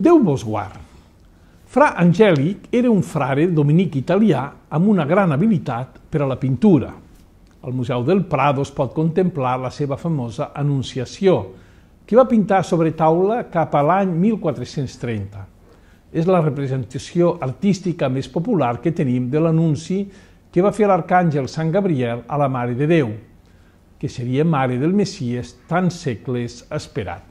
Déu vos guard. Fra Angèlic era un frare dominic italià amb una gran habilitat per a la pintura. Al Museu del Prado es pot contemplar la seva famosa Anunciació, que va pintar sobre taula cap a l'any 1430. És la representació artística més popular que tenim de l'anunci que va fer l'arcàngel Sant Gabriel a la Mare de Déu, que seria mare del Messies tan segles esperat.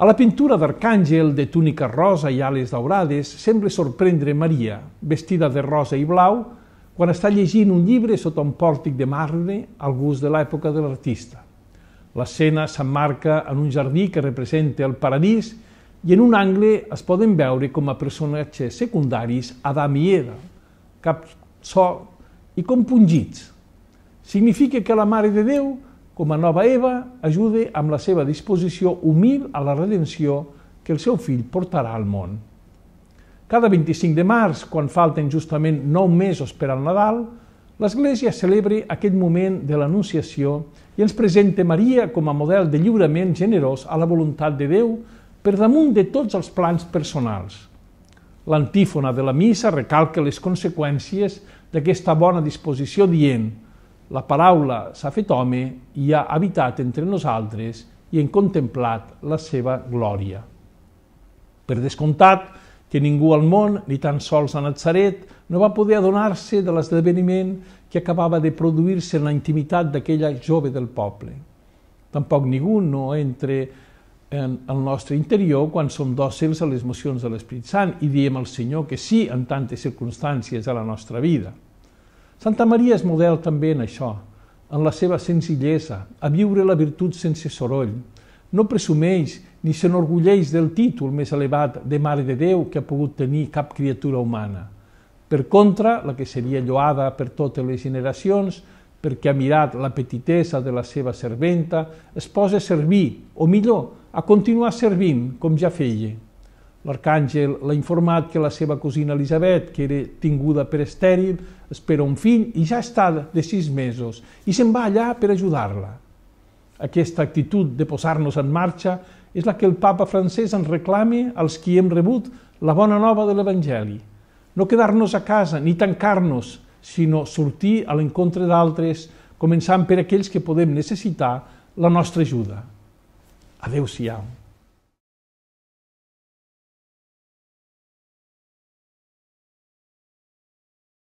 A la pintura d'Arcàngel de túnica rosa i ales daurades sembla sorprendre Maria, vestida de rosa i blau, quan està llegint un llibre sota un pòrtic de marbre al gust de l'època de l'artista. L'escena s'emmarca en un jardí que representa el paradís i en un angle es poden veure com a personatges secundaris Adam i Eva, cap sol i compungits. Significa que la Mare de Déu com a nova Eva, ajude amb la seva disposició humil a la redenció que el seu fill portarà al món. Cada 25 de març, quan falten justament 9 mesos per al Nadal, l'Església celebra aquest moment de l'Anunciació i ens presenta Maria com a model de lliurament generós a la voluntat de Déu per damunt de tots els plans personals. L'antífona de la missa recalca les conseqüències d'aquesta bona disposició dient – la paraula s'ha fet home i ha habitat entre nosaltres i hem contemplat la seva glòria. Per descomptat, que ningú al món, ni tan sols a Nazaret, no va poder adonar-se de l'esdeveniment que acabava de produir-se en la intimitat d'aquella jove del poble. Tampoc ningú no entre en el nostre interior quan som dòcils a les mocions de l'Esperit Sant i diem al Senyor que sí en tantes circumstàncies a la nostra vida. Santa Maria és model també en això, en la seva senzillesa, a viure la virtut sense soroll. No presumeix ni s'enorgulleix del títol més elevat de Mare de Déu que ha pogut tenir cap criatura humana. Per contra, la que seria lloada per totes les generacions, perquè ha mirat la petitesa de la seva serventa, es posa a servir, o millor, a continuar servint, com ja feia. L'arcàngel l'ha informat que la seva cosina Elisabet, que era tinguda per estèril, espera un fill i ja està de sis mesos i se'n va allà per ajudar-la. Aquesta actitud de posar-nos en marxa és la que el papa francès ens reclama als qui hem rebut la bona nova de l'Evangeli. No quedar-nos a casa ni tancar-nos, sinó sortir a l'encontre d'altres, començant per aquells que podem necessitar la nostra ajuda. Adeu-siau.